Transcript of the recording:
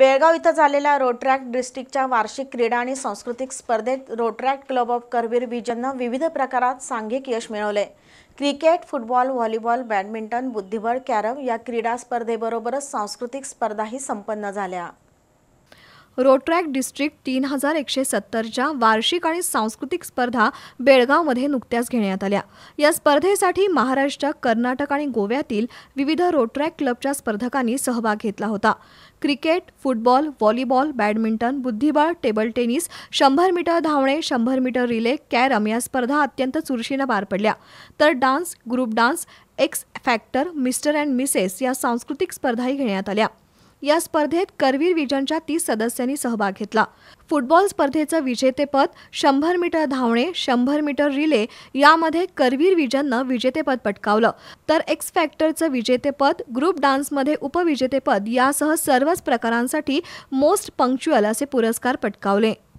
बेळगाव इथं झालेल्या रोट्रॅक डिस्ट्रिक्टच्या वार्षिक क्रीडा आणि सांस्कृतिक स्पर्धेत रोट्रॅक क्लब ऑफ करवीर विजननं विविध प्रकारात सांघिक यश मिळवले क्रिकेट फुटबॉल व्हॉलीबॉल बॅडमिंटन बुद्धिबळ कॅरम या क्रीडा स्पर्धेबरोबरच सांस्कृतिक स्पर्धाही संपन्न झाल्या रोट्रॅक डिस्ट्रिक्ट तीन हजार एकशे सत्तरच्या वार्षिक आणि सांस्कृतिक स्पर्धा बेळगावमध्ये नुकत्याच घेण्यात आल्या या स्पर्धेसाठी महाराष्ट्र कर्नाटक आणि गोव्यातील विविध रोट्रॅक क्लबच्या स्पर्धकांनी सहभाग घेतला होता क्रिकेट फुटबॉल व्हॉलीबॉल बॅडमिंटन बुद्धिबळ टेबल टेनिस शंभर मीटर धावणे शंभर मीटर रिले कॅरम या स्पर्धा अत्यंत चुरशीनं पार पडल्या तर dance group dance X factor Mister and Missus या सांस्कृतिक स्पर्धाही घेण्यात आल्या या स्पर्धेत करवीर विजनच्या तीस सदस्यांनी सहभाग घेतला फुटबॉल स्पर्धेचं विजेतेपद शंभर मीटर धावणे शंभर मीटर रिले यामध्ये करवीर विजननं विजेतेपद पटकावलं तर एक्स फॅक्टरचं विजेतेपद ग्रुप डान्समध्ये उपविजेतेपद यासह सर्वच प्रकारांसाठी मोस्ट पंक्च्युअल असे पुरस्कार पटकावले